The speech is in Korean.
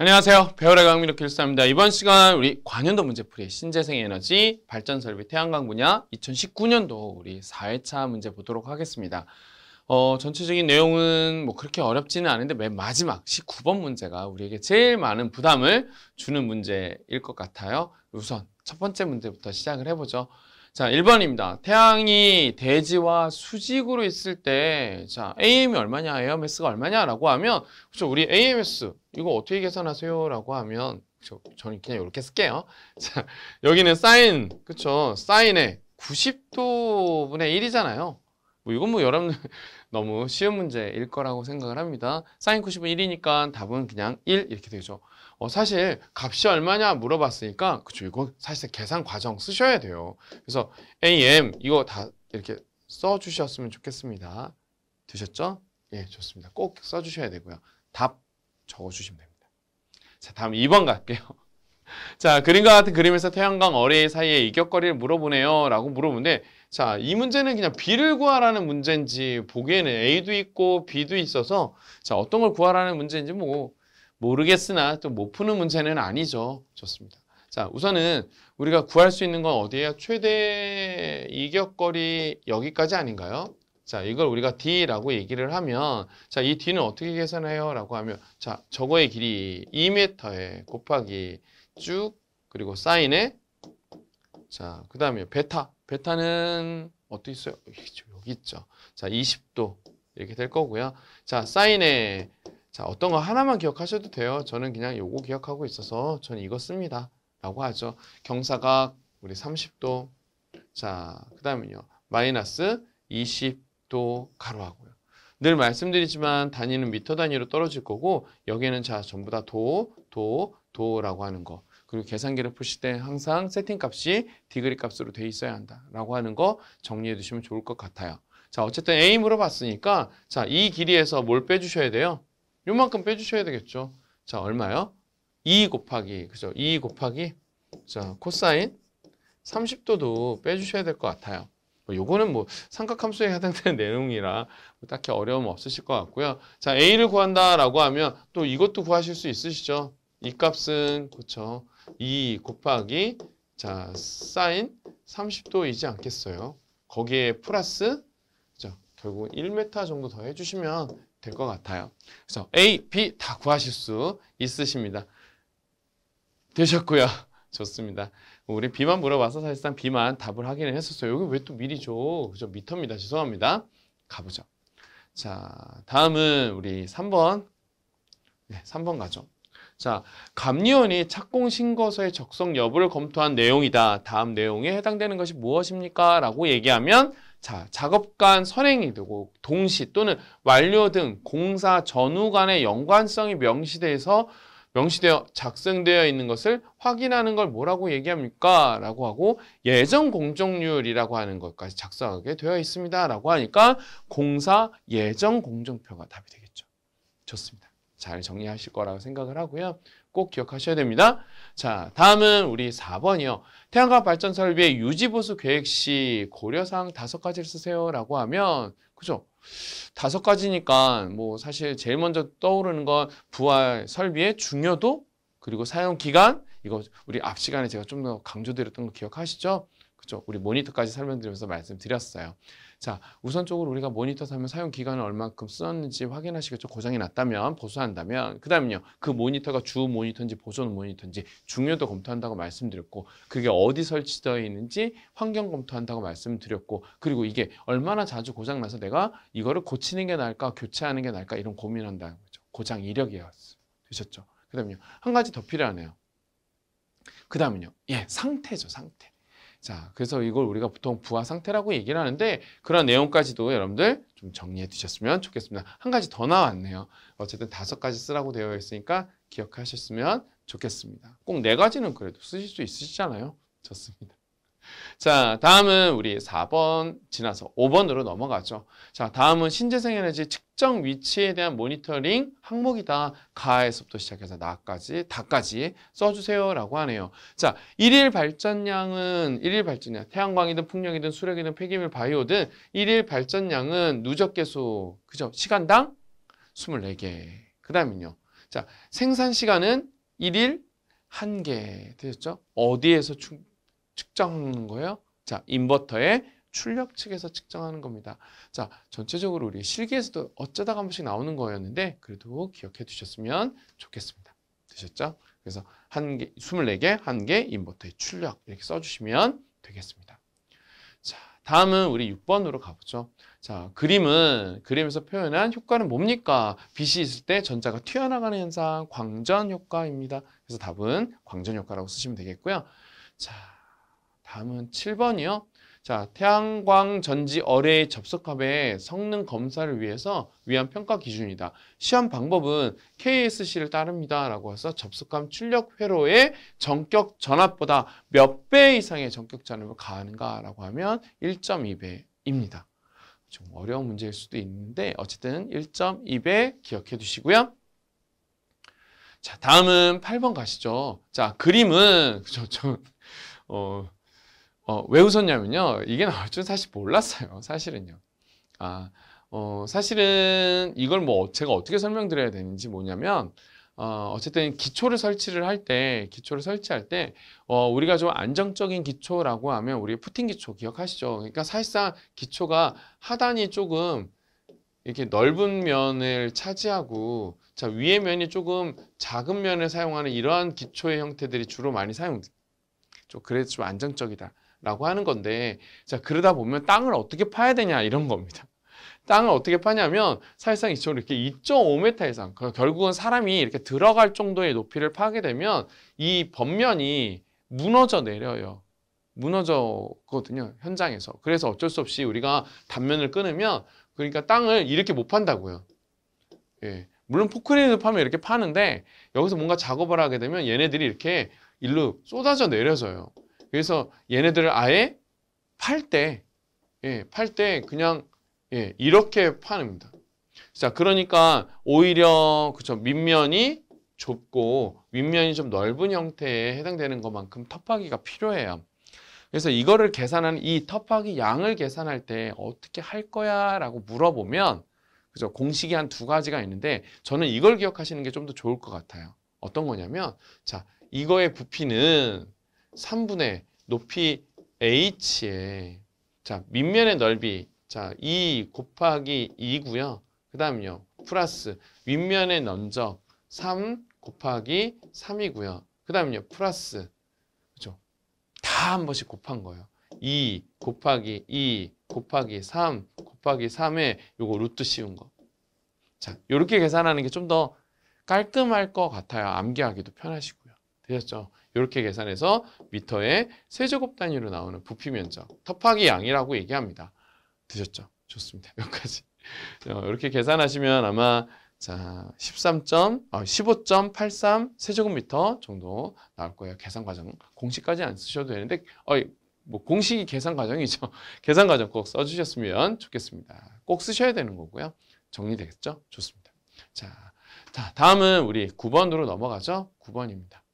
안녕하세요. 배우의 강민호 교수입니다. 이번 시간 우리 관현도 문제풀이 신재생 에너지 발전 설비 태양광 분야 2019년도 우리 4회차 문제 보도록 하겠습니다. 어, 전체적인 내용은 뭐 그렇게 어렵지는 않은데 맨 마지막 19번 문제가 우리에게 제일 많은 부담을 주는 문제일 것 같아요. 우선 첫 번째 문제부터 시작을 해보죠. 자, 1번입니다. 태양이 대지와 수직으로 있을 때, 자, AM이 얼마냐, AMS가 얼마냐라고 하면, 그쵸, 우리 AMS, 이거 어떻게 계산하세요? 라고 하면, 그쵸, 저는 그냥 이렇게 쓸게요. 자, 여기는 사인, 그쵸, 사인의 90도분의 1이잖아요. 뭐 이건 뭐 여러분 너무 쉬운 문제일 거라고 생각을 합니다. 사인 90은 1이니까 답은 그냥 1 이렇게 되죠. 어, 사실 값이 얼마냐 물어봤으니까 그쵸 이거 사실 계산 과정 쓰셔야 돼요. 그래서 AM 이거 다 이렇게 써주셨으면 좋겠습니다. 되셨죠? 예, 좋습니다. 꼭 써주셔야 되고요. 답 적어주시면 됩니다. 자, 다음 2번 갈게요. 자, 그림과 같은 그림에서 태양광 어레이 사이의 이격거리를 물어보네요. 라고 물어보는데 자, 이 문제는 그냥 B를 구하라는 문제인지 보기에는 A도 있고 B도 있어서 자, 어떤 걸 구하라는 문제인지 뭐 모르겠으나 또 못 푸는 문제는 아니죠. 좋습니다. 자, 우선은 우리가 구할 수 있는 건 어디예요? 최대 이격거리 여기까지 아닌가요? 자, 이걸 우리가 D라고 얘기를 하면 자, 이 D는 어떻게 계산해요? 라고 하면 자, 저거의 길이 2m에 곱하기 쭉 그리고 사인에 자, 그 다음에 베타. 베타는 어떻게 있어요? 여기 있죠. 자, 20도 이렇게 될 거고요. 자, 사인에 자 어떤 거 하나만 기억하셔도 돼요. 저는 그냥 요거 기억하고 있어서 저는 이거 씁니다. 라고 하죠. 경사각 우리 30도 자 그 다음은요. 마이너스 20도 가로하고요. 늘 말씀드리지만 단위는 미터 단위로 떨어질 거고 여기는 자 전부 다 도, 도, 도라고 하는 거 그리고 계산기를 푸실 때 항상 세팅값이 디그리 값으로 돼 있어야 한다라고 하는 거 정리해 두시면 좋을 것 같아요. 자 어쨌든 A 물어봤으니까 자 이 길이에서 뭘 빼주셔야 돼요? 요만큼 빼주셔야 되겠죠. 자, 얼마요? 2 곱하기, 그죠? 2 곱하기, 자, 코사인 30도도 빼주셔야 될 것 같아요. 뭐, 요거는 뭐 삼각함수에 해당되는 내용이라 뭐 딱히 어려움 없으실 것 같고요. 자, A를 구한다라고 하면 또 이것도 구하실 수 있으시죠. 이 값은, 그쵸. 2 곱하기, 자, 사인 30도이지 않겠어요. 거기에 플러스 결국은 1m 정도 더 해주시면 될 것 같아요. 그래서 A, B 다 구하실 수 있으십니다. 되셨고요. 좋습니다. 우리 B만 물어봐서 사실상 B만 답을 하기는 했었어요. 여기 왜 또 미리 줘? 그죠? 미터입니다. 죄송합니다. 가보죠. 자, 다음은 우리 3번. 네, 3번 가죠. 자, 감리원이 착공신고서의 적성 여부를 검토한 내용이다. 다음 내용에 해당되는 것이 무엇입니까? 라고 얘기하면 자, 작업 간 선행이 되고 동시 또는 완료 등 공사 전후 간의 연관성이 명시돼서 명시되어 작성되어 있는 것을 확인하는 걸 뭐라고 얘기합니까? 라고 하고 예정 공정률이라고 하는 것까지 작성하게 되어 있습니다. 라고 하니까 공사 예정 공정표가 답이 되겠죠. 좋습니다. 잘 정리하실 거라고 생각을 하고요. 꼭 기억하셔야 됩니다. 자, 다음은 우리 4번이요. 태양광 발전사를 위해 유지보수 계획 시 고려사항 다섯 가지를 쓰세요라고 하면 그죠? 다섯 가지니까 뭐 사실 제일 먼저 떠오르는 건 부활 설비의 중요도 그리고 사용 기간 이거 우리 앞 시간에 제가 좀 더 강조드렸던 거 기억하시죠? 그죠? 우리 모니터까지 설명드리면서 말씀드렸어요. 자, 우선적으로 우리가 모니터 사면 사용 기간을 얼만큼 썼는지 확인하시겠죠. 고장이 났다면 보수한다면 그다음에요. 그 모니터가 주 모니터인지 보존 모니터인지 중요도 검토한다고 말씀드렸고 그게 어디 설치되어 있는지 환경 검토한다고 말씀드렸고 그리고 이게 얼마나 자주 고장 나서 내가 이거를 고치는 게 나을까 교체하는 게 나을까 이런 고민한다는 거죠. 고장 이력이었어. 되셨죠? 그다음에요. 한 가지 더 필요하네요. 그다음은요. 예, 상태죠, 상태. 자, 그래서 이걸 우리가 보통 부하 상태라고 얘기를 하는데 그런 내용까지도 여러분들 좀 정리해 두셨으면 좋겠습니다. 한 가지 더 나왔네요. 어쨌든 다섯 가지 쓰라고 되어 있으니까 기억하셨으면 좋겠습니다. 꼭 네 가지는 그래도 쓰실 수 있으시잖아요. 좋습니다. 자, 다음은 우리 4번 지나서 5번으로 넘어가죠. 자, 다음은 신재생 에너지 측정 위치에 대한 모니터링 항목이다. 가에서부터 시작해서 나까지, 다까지 써주세요라고 하네요. 자, 일일 발전량은, 일일 발전량, 태양광이든 풍력이든 수력이든 폐기물 바이오든 일일 발전량은 누적 개수, 그죠? 시간당 24개. 그 다음은요. 자, 생산 시간은 일일 한 개 되셨죠? 어디에서 충, 측정하는 거예요. 자, 인버터의 출력 측에서 측정하는 겁니다. 자, 전체적으로 우리 실기에서도 어쩌다가 한 번씩 나오는 거였는데 그래도 기억해 두셨으면 좋겠습니다. 되셨죠? 그래서 한 개, 24개, 한 개 인버터의 출력 이렇게 써주시면 되겠습니다. 자, 다음은 우리 6번으로 가보죠. 자, 그림은 그림에서 표현한 효과는 뭡니까? 빛이 있을 때 전자가 튀어나가는 현상, 광전 효과입니다. 그래서 답은 광전 효과라고 쓰시면 되겠고요. 자, 다음은 7번이요. 자, 태양광 전지 어뢰의 접속함의 성능 검사를 위해서 위한 평가 기준이다. 시험 방법은 KSC를 따릅니다. 라고 해서 접속함 출력 회로의 전격 전압보다 몇 배 이상의 전격 전압을 가하는가 라고 하면 1.2배입니다. 좀 어려운 문제일 수도 있는데 어쨌든 1.2배 기억해 두시고요. 자, 다음은 8번 가시죠. 자, 그림은 저, 저, 어, 어, 왜 웃었냐면요. 이게 나올 줄 사실 몰랐어요. 사실은요. 아, 어, 사실은 이걸 뭐 제가 어떻게 설명드려야 되는지 뭐냐면 어, 어쨌든 기초를 설치를 할 때, 기초를 설치할 때, 어, 우리가 좀 안정적인 기초라고 하면 우리 푸틴 기초 기억하시죠? 그러니까 사실상 기초가 하단이 조금 이렇게 넓은 면을 차지하고, 자, 위에 면이 조금 작은 면을 사용하는 이러한 기초의 형태들이 주로 많이 사용, 돼 좀, 그래도좀 안정적이다. 라고 하는 건데, 자, 그러다 보면 땅을 어떻게 파야 되냐, 이런 겁니다. 땅을 어떻게 파냐면 사실상 이쪽으로 이렇게 2.5m 이상 그 결국은 사람이 이렇게 들어갈 정도의 높이를 파게 되면 이 범면이 무너져 내려요. 무너져거든요. 현장에서. 그래서 어쩔 수 없이 우리가 단면을 끊으면 그러니까 땅을 이렇게 못 판다고요. 예. 물론 포크레인을 파면 이렇게 파는데 여기서 뭔가 작업을 하게 되면 얘네들이 이렇게 일로 쏟아져 내려져요. 그래서 얘네들을 아예 팔 때, 예, 팔 때 그냥 예, 이렇게 파는니다 자, 그러니까 오히려 그쵸 밑면이 좁고 윗면이 좀 넓은 형태에 해당되는 것만큼 텃박기가 필요해요. 그래서 이거를 계산하는 이텃박기 양을 계산할 때 어떻게 할 거야? 라고 물어보면 그죠? 공식이 한 두 가지가 있는데 저는 이걸 기억하시는 게 좀 더 좋을 것 같아요. 어떤 거냐면 자, 이거의 부피는 3분의 높이 h에 자 밑면의 넓이 자2 e 곱하기 2고요. 그 다음요. 플러스 윗면의 면적 3 곱하기 3이고요. 그 다음요. 플러스 그죠? 다 한 번씩 곱한 거예요. 2 e 곱하기 2 e 곱하기 3 곱하기 3에 요거 루트 씌운 거. 자, 요렇게 계산하는 게 좀 더 깔끔할 것 같아요. 암기하기도 편하시고요. 되셨죠? 이렇게 계산해서 미터에 세제곱 단위로 나오는 부피 면적, 터파기 양이라고 얘기합니다. 되셨죠? 좋습니다. 여기까지. 이렇게 어, 계산하시면 아마 자 13점, 어, 아, 15.83 세제곱미터 정도 나올 거예요. 계산 과정 공식까지 안 쓰셔도 되는데 어, 뭐 공식이 계산 과정이죠. 계산 과정 꼭 써주셨으면 좋겠습니다. 꼭 쓰셔야 되는 거고요. 정리되겠죠? 좋습니다. 자, 자 다음은 우리 9번으로 넘어가죠. 9번입니다.